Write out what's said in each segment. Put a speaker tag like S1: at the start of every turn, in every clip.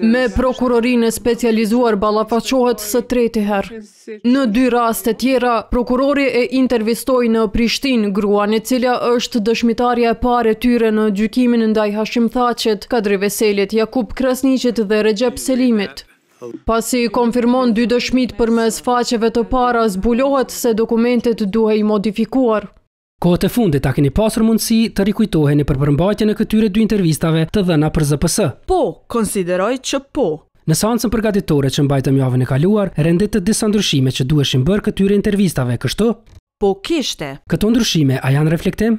S1: Me prokurorinë
S2: specializuar balafaqohet së treti herë. Në dy raste tjera, prokurori e intervistoj në Prishtin, gruan e cilja është dëshmitarja pare tyre në gjykimin ndaj Hashim Thaçit, Kadri Veselit, Jakub Krasnicit dhe Regep Selimit. Pasi konfirmon dy dëshmit për mes faqeve të para, zbulohet se dokumentet duhe i modifikuar.
S3: Kohët e fundit a keni pasur mundësi të rikujtoheni për përmbajtjen e këtyre dy intervistave të dhëna për ZPS?
S2: Po, konsideroj që po.
S3: Në seancën përgatitore që mbajtëm javën e kaluar, rendit të disa ndryshime që duheshin bërë këtyre intervistave, kështu? Po, kishte. Këto ndryshime a janë reflektim?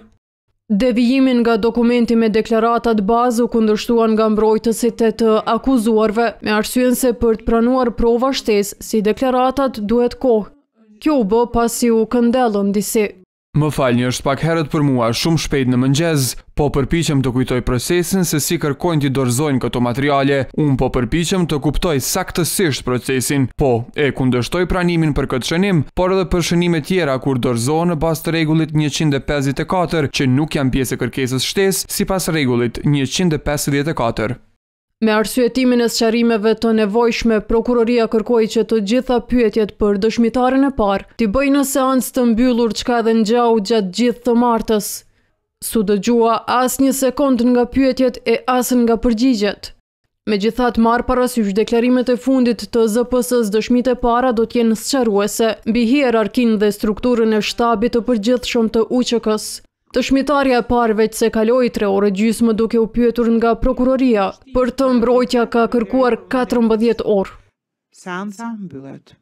S2: Devijimin nga dokumenti me deklaratat bazë u kundërshtuan nga mbrojtësit e të akuzuarve me arsyen se për të pranuar prova shtesë si deklaratat duhet kohë. Kjo u bë pasi u këndelën disi.
S1: Më falë një është pak herët për mua, shumë shpejt në mëngjez, po përpichem të kujtoj procesin se si kërkojnë ti dorzojnë këto materiale, unë po përpichem të kuptoj saktësisht procesin, po e kundështoj pranimin për këtë shënim, por edhe për shënime tjera kur dorzojnë në bastë regullit 154, që nuk janë pjesë e kërkesës shtesë si pas regullit 154.
S2: Me arsyetimin e sëqarimeve të nevojshme, Prokuroria kërkoj që të gjitha pyetjet për dëshmitarën e parë, të bëjë në seans të mbyllur që ka dhe në gjau gjatë gjithë të martës. Su dëgjua gjua as një sekund nga pyetjet e as nga përgjigjet. Me gjithat marë parasysh, deklarimet e fundit të zëpësës dëshmite para do t'jenë sëqaruese, bi hierarkin dhe strukturën e shtabit të përgjithë shumë të uqëkës. Të shmitarja e parve që se kaloi tre orë gjysme duke u pyetur nga prokuroria, për të mbrojtja ka kërkuar 14 orë.
S1: mbyllet.